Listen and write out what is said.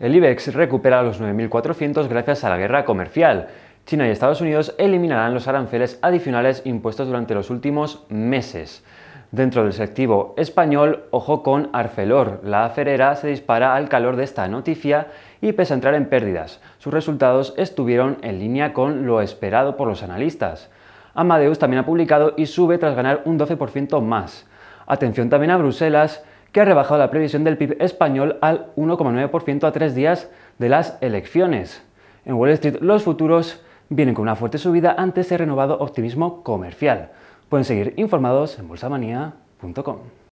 El IBEX recupera los 9.400 gracias a la guerra comercial. China y Estados Unidos eliminarán los aranceles adicionales impuestos durante los últimos meses. Dentro del selectivo español, ojo con Arcelor. La ferera se dispara al calor de esta noticia y pese a entrar en pérdidas, sus resultados estuvieron en línea con lo esperado por los analistas. Amadeus también ha publicado y sube tras ganar un 12% más. Atención también a Bruselas, que ha rebajado la previsión del PIB español al 1,9% a tres días de las elecciones. En Wall Street los futuros vienen con una fuerte subida ante ese renovado optimismo comercial. Pueden seguir informados en bolsamanía.com.